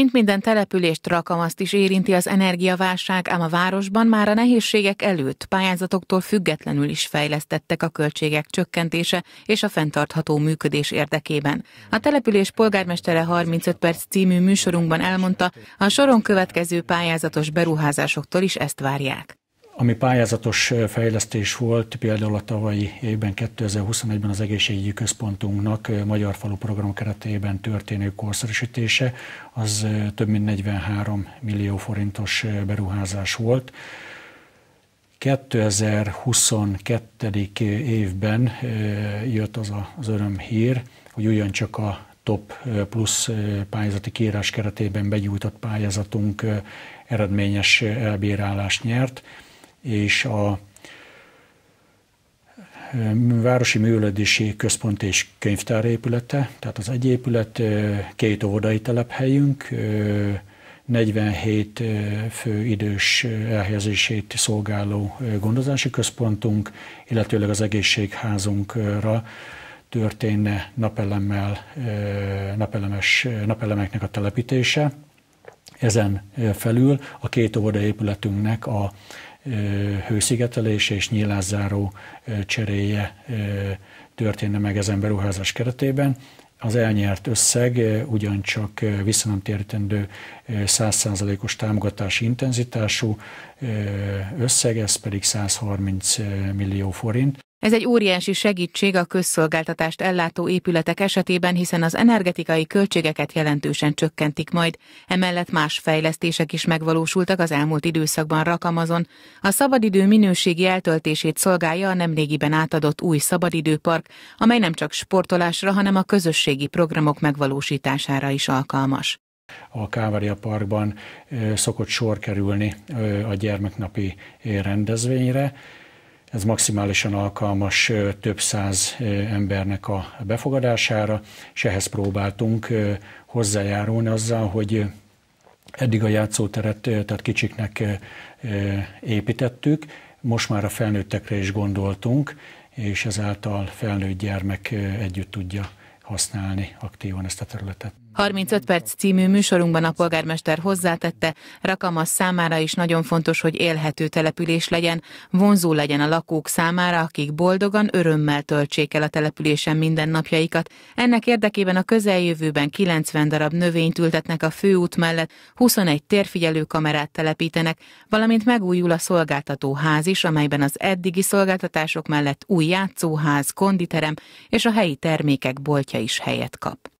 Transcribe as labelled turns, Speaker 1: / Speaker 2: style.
Speaker 1: Mint minden települést rakamaszt is érinti az energiaválság, ám a városban már a nehézségek előtt pályázatoktól függetlenül is fejlesztettek a költségek csökkentése és a fenntartható működés érdekében. A település polgármestere 35 perc című műsorunkban elmondta, a soron következő pályázatos beruházásoktól is ezt várják.
Speaker 2: Ami pályázatos fejlesztés volt, például a tavalyi évben 2021-ben az egészségügyi központunknak Magyar Falu program keretében történő korszerűsítése, az több mint 43 millió forintos beruházás volt. 2022. évben jött az a, az öröm hír, hogy ugyancsak a Top Plus pályázati kiírás keretében begyújtott pályázatunk eredményes elbírálást nyert és a Városi Művelődési Központ és Könyvtár épülete, tehát az egy épület, két óvodai telephelyünk, 47 fő idős elhelyezését szolgáló gondozási központunk, illetőleg az egészségházunkra történne napelemmel, napelemes, napelemeknek a telepítése. Ezen felül a két óvoda épületünknek a hőszigetelése és nyílászáró cseréje történne meg ezen beruházás keretében. Az elnyert összeg ugyancsak visszanemtérítendő 100%-os támogatási intenzitású összeg, ez pedig 130 millió forint.
Speaker 1: Ez egy óriási segítség a közszolgáltatást ellátó épületek esetében, hiszen az energetikai költségeket jelentősen csökkentik majd. Emellett más fejlesztések is megvalósultak az elmúlt időszakban Rakamazon. A szabadidő minőségi eltöltését szolgálja a nemrégiben átadott új szabadidőpark, amely nem csak sportolásra, hanem a közösségi programok megvalósítására is alkalmas
Speaker 2: a Kávária Parkban szokott sor kerülni a gyermeknapi rendezvényre. Ez maximálisan alkalmas több száz embernek a befogadására, és ehhez próbáltunk hozzájárulni azzal, hogy eddig a játszóteret, tehát kicsiknek építettük, most már a felnőttekre is gondoltunk, és ezáltal felnőtt gyermek együtt tudja használni aktívan ezt a területet.
Speaker 1: 35 perc című műsorunkban a polgármester hozzátette, Rakamasz számára is nagyon fontos, hogy élhető település legyen, vonzó legyen a lakók számára, akik boldogan, örömmel töltsék el a településen mindennapjaikat. Ennek érdekében a közeljövőben 90 darab növényt ültetnek a főút mellett, 21 térfigyelő kamerát telepítenek, valamint megújul a szolgáltató ház is, amelyben az eddigi szolgáltatások mellett új játszóház, konditerem és a helyi termékek boltja is helyet kap.